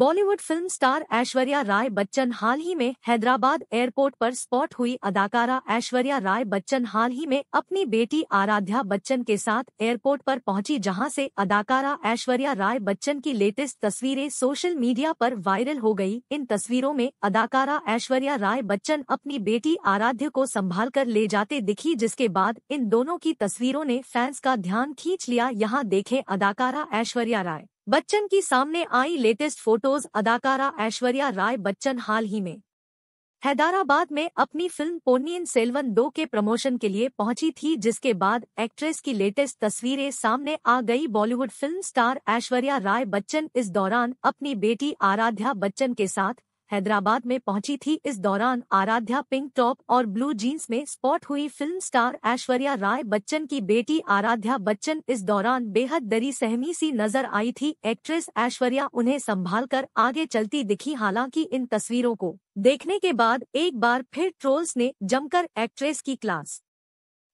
Bollywood film star Aishwarya Rai Bachchan हाल ही में हैदराबाद एयरपोर्ट पर स्पॉट हुई अदाकारा ऐश्वर्या राय बच्चन हाल ही में अपनी बेटी आराध्या बच्चन के साथ एयरपोर्ट पर पहुंची जहां से अदाकारा ऐश्वर्या राय बच्चन की लेटेस्ट तस्वीरें सोशल मीडिया पर वायरल हो गई इन तस्वीरों में अदाकारा ऐश्वर्या राय बच्चन अपनी बेटी आराध्य को संभाल कर ले जाते दिखी जिसके बाद इन दोनों की तस्वीरों ने फैंस का ध्यान खींच लिया यहाँ देखे अदाकारा ऐश्वर्या राय बच्चन की सामने आई लेटेस्ट फोटोज अदाकारा ऐश्वर्या राय बच्चन हाल ही में हैदराबाद में अपनी फिल्म पोनियन सेल्वन दो के प्रमोशन के लिए पहुंची थी जिसके बाद एक्ट्रेस की लेटेस्ट तस्वीरें सामने आ गई Bollywood film star Aishwarya Rai Bachchan इस दौरान अपनी बेटी आराध्या बच्चन के साथ हैदराबाद में पहुंची थी इस दौरान आराध्या पिंक टॉप और ब्लू जीन्स में स्पॉट हुई फिल्म स्टार ऐश्वर्या राय बच्चन की बेटी आराध्या बच्चन इस दौरान बेहद दरी सहमी सी नजर आई थी एक्ट्रेस ऐश्वर्या उन्हें संभाल कर आगे चलती दिखी हालांकि इन तस्वीरों को देखने के बाद एक बार फिर ट्रोल्स ने जमकर एक्ट्रेस की क्लास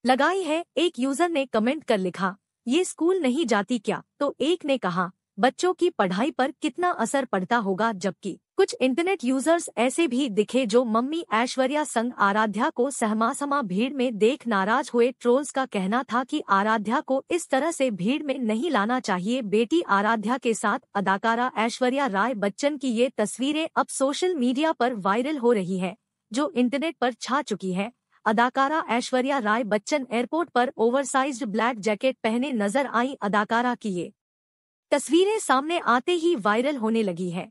लगाई है एक यूजर ने कमेंट कर लिखा ये स्कूल नहीं जाती क्या तो एक ने कहा बच्चों की पढ़ाई पर कितना असर पड़ता होगा जबकि कुछ इंटरनेट यूजर्स ऐसे भी दिखे जो मम्मी ऐश्वर्या संग आराध्या को सहमा समा भीड़ में देख नाराज हुए ट्रोल्स का कहना था कि आराध्या को इस तरह से भीड़ में नहीं लाना चाहिए बेटी आराध्या के साथ अदाकारा ऐश्वर्या राय बच्चन की ये तस्वीरें अब सोशल मीडिया पर वायरल हो रही है जो इंटरनेट पर छा चुकी है अदाकारा ऐश्वर्या राय बच्चन एयरपोर्ट पर ओवरसाइज्ड ब्लैक जैकेट पहने नजर आई अदाकारा की ये तस्वीरें सामने आते ही वायरल होने लगी है